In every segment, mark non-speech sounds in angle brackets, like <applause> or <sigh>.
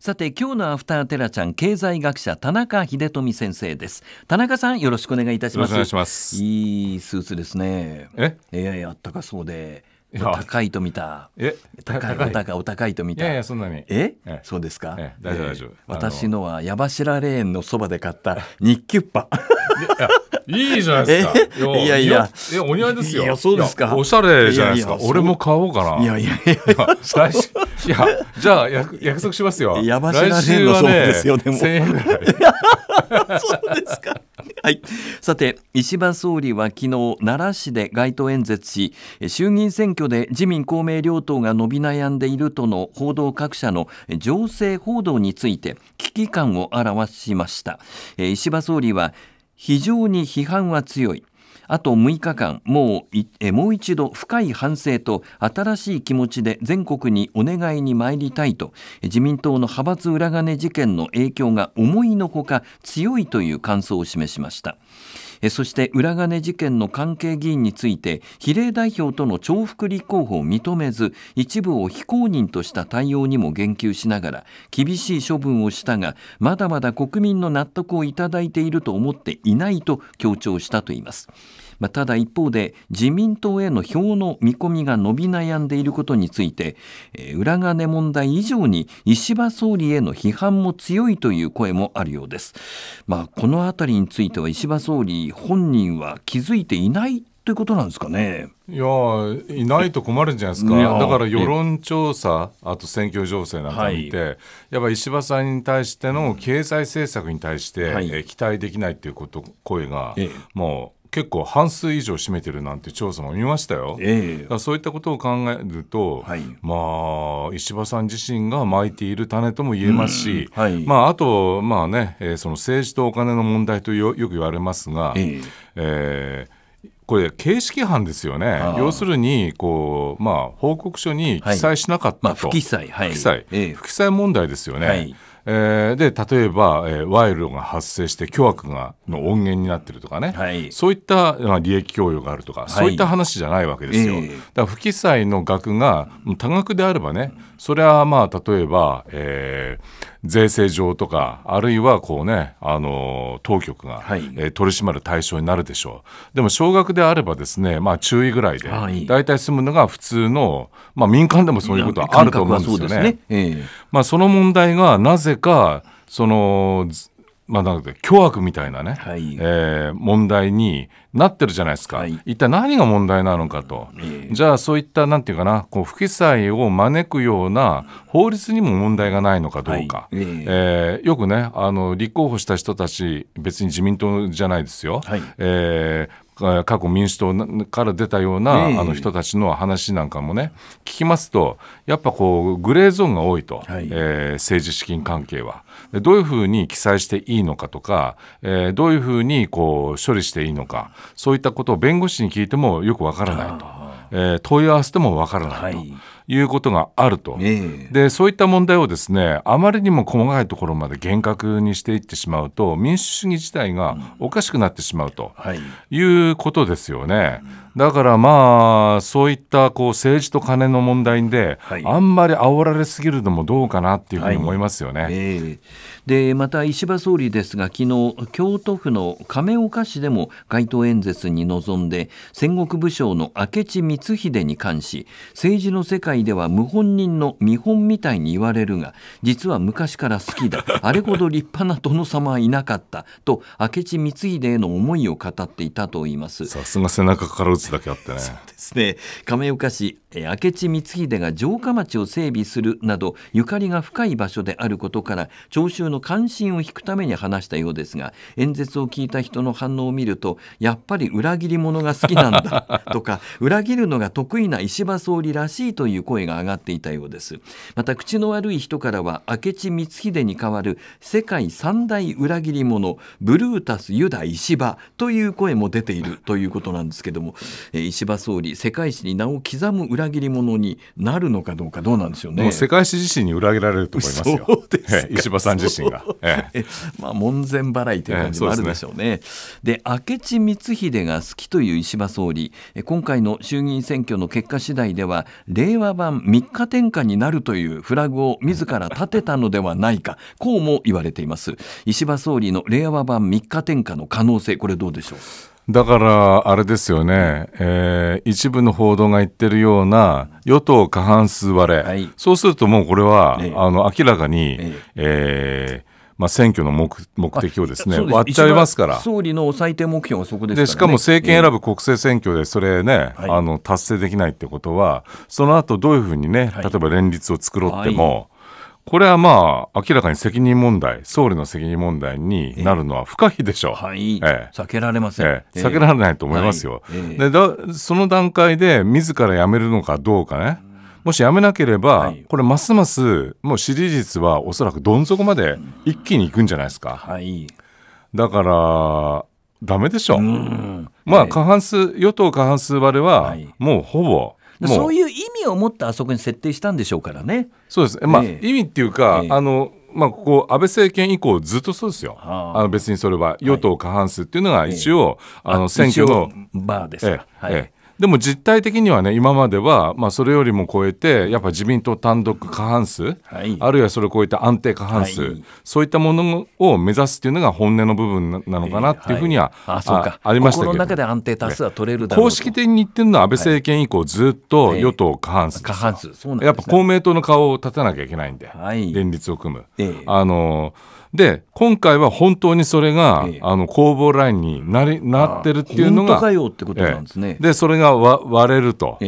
さて今日のアフターテラちゃん経済学者田中秀富先生です田中さんよろしくお願いいたしますいいスーツですねえいやいやあったかそうで高いと見た。え、高い、お高い、お高いと見た。いやいや、そんなに。え、そうですか。大丈夫、大丈夫。私のは、矢柱レーンのそばで買った、日給パ。いいじゃないですか。いやいや、いや、お似合いですよ。いや、そうですか。おしゃれじゃないですか。俺も買おうかな。いやいやいや、来週。いや、じゃあ、約束しますよ。矢柱レーンのそばですよ。でも。千円ぐらい。<laughs> そうですか。はい、さて石破総理は昨日奈良市で街頭演説し衆議院選挙で自民公明両党が伸び悩んでいるとの報道各社の情勢報道について危機感を表しました石破総理は非常に批判は強いあと6日間もうえもう一度深い反省と新しい気持ちで全国にお願いに参りたいと自民党の派閥裏金事件の影響が思いのほか強いという感想を示しました。えそして裏金事件の関係議員について比例代表との重複立候補を認めず一部を非公認とした対応にも言及しながら厳しい処分をしたがまだまだ国民の納得をいただいていると思っていないと強調したといいます。まあ、ただ一方で自民党への票の見込みが伸び悩んでいることについて、えー、裏金問題以上に石破総理への批判も強いという声もあるようです。まあ、このあたりについては石破総理本人は気づいていないということなんですかね。いやいないと困るんじゃないですか、だから世論調査、あと選挙情勢なんか見て、はい、やっぱ石破さんに対しての経済政策に対して、はい、期待できないということ声が、もう結構半数以上占めてるなんて調査も見ましたよ、えー、そういったことを考えると、はい、まあ、石破さん自身がまいている種とも言えますし、はい、まあ、あと、まあねえー、その政治とお金の問題とよよく言われますが、えー、えーこれ形式犯ですよね、要するにこう、まあ、報告書に記載しなかったと、はいまあ、不記載、はい、不記載、ええ、不記載問題ですよね。はいえー、で例えば、えー、賄賂が発生して巨悪がの音源になってるとかね、はい、そういった、まあ、利益供与があるとか、そういった話じゃないわけですよ。えー、だから不記載の額が多額であればねそれはまあ例えば、えー税制上とかあるいはこう、ね、あの当局が、はい、え取り締まる対象になるでしょうでも少額であればですね、まあ、注意ぐらいで大体済むのが普通の、まあ、民間でもそういうことはあると思うんですよね。そ、ねえー、まあ、その問題がなぜかそのまあ、なので凶悪みたいなね、はい、えー、問題になってるじゃないですか、はい、一体何が問題なのかと、えー、じゃあそういったなんていうかなこう不記載を招くような法律にも問題がないのかどうか、はい、えー、えー、よくねあの立候補した人たち別に自民党じゃないですよ、はい、えー過去民主党から出たような、あの人たちの話なんかもね聞きますとやっぱこうグレーゾーンが多いと、え政治資金関係はどういうふうに記載していいのかとか、えどういうふうにこう処理していいのかそういったことを弁護士に聞いてもよくわからないと、え問い合わせてもわからないと。いうことがあると、えー、でそういった問題をですねあまりにも細かいところまで厳格にしていってしまうと民主主義自体がおかしくなってしまうと、いうことですよね。うんだからまあそういったこう政治と金の問題で、はい、あんまり煽られすぎるのもどうかなっていうふうに思いますよね。はいえー、でまた石破総理ですが昨日京都府の亀岡市でも街頭演説に臨んで戦国武将の明智光秀に関し政治の世界界では無本人の見本みたいに言われるが実は昔から好きだ <laughs> あれほど立派な殿様はいなかったと明智光秀への思いを語っていたといいますさすが背中から打つだけあってねそうですね亀岡市明智光秀が城下町を整備するなどゆかりが深い場所であることから聴衆の関心を引くために話したようですが演説を聞いた人の反応を見るとやっぱり裏切り者が好きなんだ <laughs> とか裏切るのが得意な石破総理らしいという声が上がっていたようですまた口の悪い人からは明智光秀に代わる世界三大裏切り者ブルータスユダ石破という声も出ているということなんですけども石破総理世界史に名を刻む裏裏切り者になるのかどうかどうなんですよね。世界史自身に裏切られると思いますよ。す石破さん自身が。えまあ門前払いという感じもあるでしょうね。で、ね、明智光秀が好きという石破総理今回の衆議院選挙の結果次第では令和版三日転換になるというフラグを自ら立てたのではないかこうも言われています。石破総理の令和版三日転換の可能性これどうでしょうだから、あれですよね、えー、一部の報道が言ってるような、与党過半数割れ、はい、そうするともうこれは、あの明らかに、ええーまあ、選挙の目的をですね割っちゃいますから、総理の最低目標はそこです、ね、しかも政権選ぶ国政選挙で、それね、あの達成できないってことは、その後どういうふうにね、例えば連立を作ろうっても、はいこれはまあ明らかに責任問題総理の責任問題になるのは不可避でしょう、えー、はい、えー、避けられません、えー、避けられないと思いますよ、はい、でだその段階で自ら辞めるのかどうかねもし辞めなければ、はい、これますますもう支持率はおそらくどん底まで一気にいくんじゃないですか、はい、だからダメでしょうまあ過半数与党過半数割れはもうほぼ、そういう意味を持ってあそこに設定したんでしょうからね。そうです、まあ、えー、意味っていうか、えー、あのまあ、ここ安倍政権以降ずっとそうですよ、あ、あの別にそれは与党過半数っていうのが一応、はい、あの選挙のバーですか、ええでも実態的にはね今までは、まあ、それよりも超えてやっぱ自民党単独過半数、はい、あるいはそれを超えて安定過半数、はい、そういったものを目指すっていうのが本音の部分なのかなっていうふうには、えーはい、あそうかありましたけどの中で安定多数は取れる公式的に言ってるのは安倍政権以降ずっと与党過半数過半数、ね、やっぱ公明党の顔を立てなきゃいけないんで、連立を組む。えー、あのーで今回は本当にそれが、ええ、あの攻防ラインになりなってるっていうのがで、ねえ、それが割れると、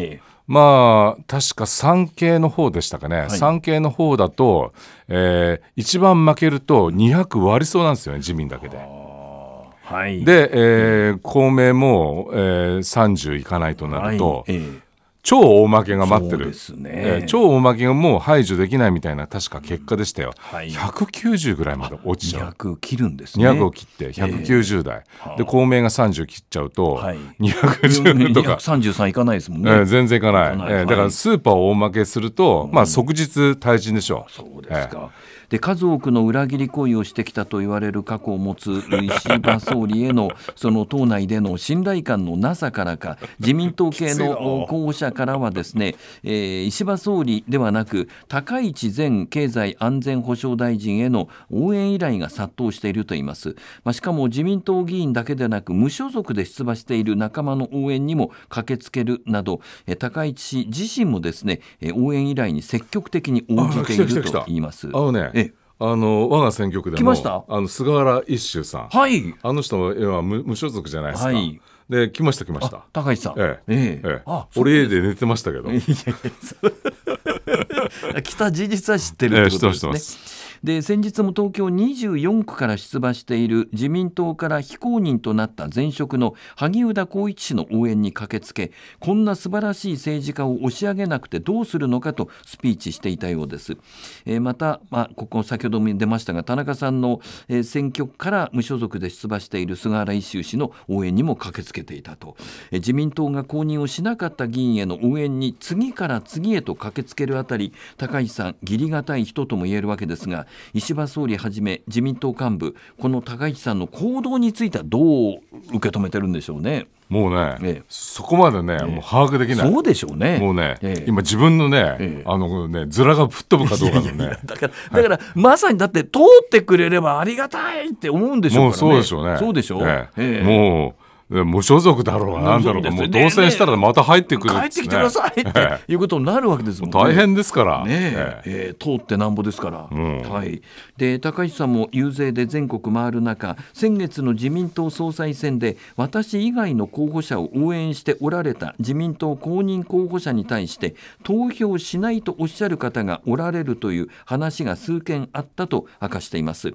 まあ確か産経の方でしたかね、はい、産経の方だと、えー、一番負けると200割りそうなんですよね自民だけで。はい、で、えー、公明も、えー、30いかないとなると、はいえ超大負けが待ってる、ね、超大負けがもう排除できないみたいな確か結果でしたよ、うんはい、190ぐらいまで落ちちゃう200切るんですね200を切って190台、えー、で公明が30切っちゃうと、はい、210とか233いかないですもんね、えー、全然いかないえー、だからスーパーを大負けすると、うん、まあ即日退陣でしょうそうですか、えーで数多くの裏切り行為をしてきたと言われる過去を持つ石破総理への <laughs> その党内での信頼感のなさからか自民党系の候補者からはですね、えー、石破総理ではなく高市前経済安全保障大臣への応援依頼が殺到しているといいます、まあ、しかも自民党議員だけでなく無所属で出馬している仲間の応援にも駆けつけるなど高市氏自身もですね応援依頼に積極的に応じているといいます。あのね、あの我が選挙区でもあの菅原一秀さん、はい、あの人も今無無所属じゃないですか。はいで来ました来ました高橋さんええええええ、俺家で寝てましたけど <laughs> 来た事実は知ってるってことですね、ええ、知ってますで先日も東京24区から出馬している自民党から非公認となった前職の萩生田光一氏の応援に駆けつけこんな素晴らしい政治家を押し上げなくてどうするのかとスピーチしていたようです、えー、また、まあ、ここ先ほども出ましたが田中さんの、選挙区から無所属で出馬している菅原一秀氏の応援にも駆けつけていたと、えー、自民党が公認をしなかった議員への応援に次から次へと駆けつけるあたり高市さん義理がたい人とも言えるわけですが石破総理はじめ自民党幹部この高市さんの行動についてはどう受け止めてるんでしょうね。もうね、ええ、そこまでね、え、もう把握できない。そうでしょうね。もうね、今自分のね、あのね、ずらが吹っ飛ぶかどうかのね。いやいやだから、はい、だからまさにだって通ってくれればありがたいって思うんでしょうからね。もうそうでしょうね。そうでしょう。ええもう無所属だろうがなんだろうが、もう当選したらまた入ってくる、ね、帰ってきてくださいっていうことになるわけですもんね。大変ですから。ねええー、通ってなんぼですから。うん、はい。で高市さんも遊説で全国回る中、先月の自民党総裁選で私以外の候補者を応援しておられた自民党公認候補者に対して投票しないとおっしゃる方がおられるという話が数件あったと明かしています。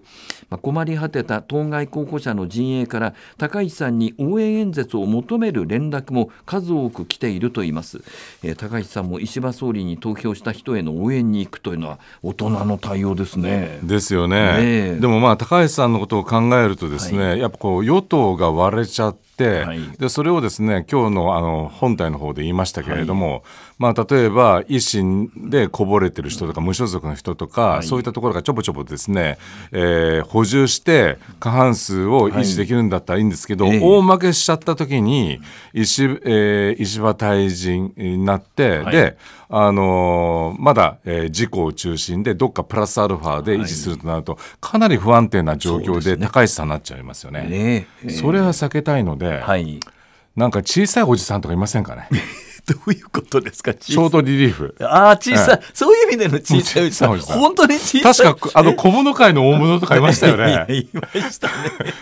まあ、困り果てた当該候補者の陣営から高市さんに応援演説を求める連絡も数多く来ているといいます、えー、高市さんも石破総理に投票した人への応援に行くというのは大人の対応ですねですよね、でもまあ高橋さんのことを考えるとですね、はい、やっぱこう与党が割れちゃって、はい、でそれをですね今日のあの本体の方で言いましたけれども、はい、まあ、例えば維新でこぼれてる人とか無所属の人とか、そういったところがちょぼちょぼですね、えー、補充して過半数を維持できるんだったらいいんですけど、はい、大負けしちゃった時に石,、えー、石破退陣になって、はい、で、あのー、まだ、えー、自公中心でどっかプラスアルファで維持するとなると、かなり不安定な状況で高市さんになっちゃいますよね。そ、ねえー、れは避けたいので、はい、なんか小さいおじさんとかいませんかね。<laughs> どういうことですかショートリリーフ。ああ、小さい、そういう意味での小さいおじさん。本当に小さい。確か、あの、小物界の大物とかいましたよね。<laughs> いましたね。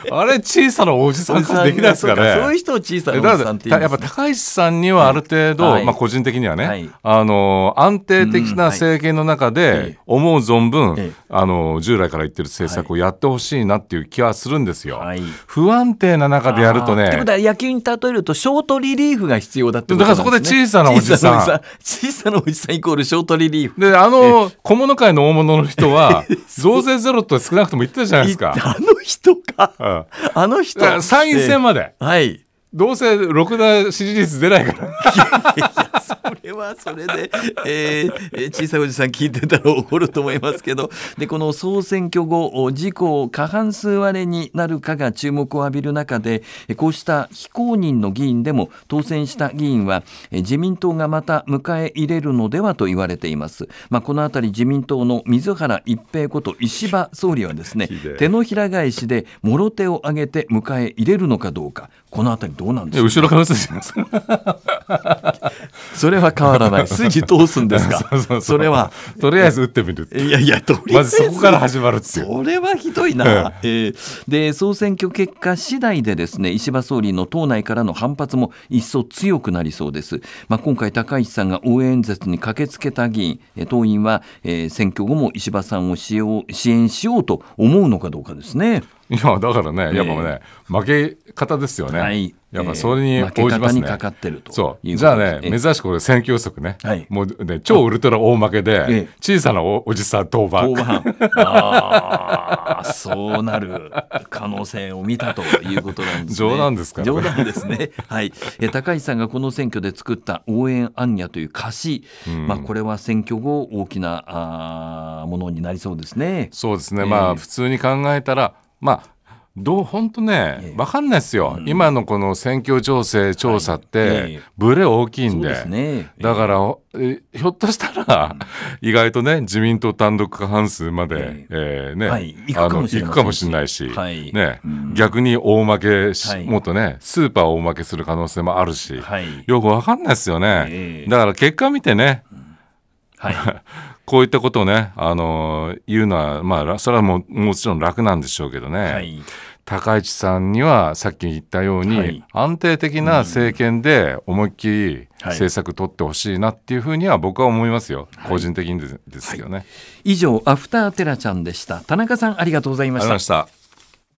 あれ、小さなおじさんできないですかね。そういう人を小さなおじさんってやっぱ高石さんにはある程度、まあ個人的にはね、あの、安定的な政権の中で、思う存分、あの、従来から言ってる政策をやってほしいなっていう気はするんですよ。不安定な中でやるとね。ってことは野球に例えると、ショートリリーフが必要だってことですね。だからそこで小さなおじさん。小さなおじさんイコールショートリリーフ。で、あの、小物界の大物の人は、<laughs> 増税ゼロと少なくとも言ってたじゃないですか。あの人か。あの人。参院選まで。はい。どうせろくな支持率出ないから。れはそれで、<laughs> えー、小さいおじさん聞いてたら怒ると思いますけどでこの総選挙後自公過半数割れになるかが注目を浴びる中でこうした非公認の議員でも当選した議員は自民党がまた迎え入れるのではと言われています、まあ、このあり自民党の水原一平こと石破総理はですね手のひら返しでもろ手を挙げて迎え入れるのかどうかこのありどうなんでしょう、後ろからす <laughs> それは変わらない筋通すんですかそれはとりあえず打ってみるいやいやとりあえず、ま、そこから始まるっていうそれはひどいな、えー、で総選挙結果次第でですね石破総理の党内からの反発も一層強くなりそうです、まあ、今回高市さんが応援演説に駆けつけた議員党員は、えー、選挙後も石破さんを支援しようと思うのかどうかですねいやだからね、やっぱね、えー、負け方ですよね、はい、やっぱそれに応じますね。そうじゃあね、えー、珍しくこれ選挙予測ね、はい、もうね超ウルトラ大負けで、小さなおおじさん当番。当番ああそうなる可能性を見たということなんですね。冗談ですか、ね、冗談ですね。はい、え高市さんがこの選挙で作った応援アンニャという歌詞、うん、まあこれは選挙後大きなあものになりそうですね。そうですね。まあ普通に考えたら。まあどう本当ね、わかんないですよ、うん、今のこの選挙情勢調査って、ブレ大きいんで、はいね、だから、えひょっとしたら、意外とね、自民党単独過半数まで、えー、えー、ね、はい、あの行くかもしれないし、はい、ね、うん、逆に大負けし、もっとね、スーパー大負けする可能性もあるし、よくわかんないですよね、えー、だから結果見てね、はいこういったことをね、あの言うのは、まあ、それはもうもちろん楽なんでしょうけどね、はい、高市さんにはさっき言ったように、はい、安定的な政権で思いっきり政策取ってほしいなっていうふうには僕は思いますよ、はい、個人的にですよね、以上、アフターテラちゃんでした。田中さんありがとうございました。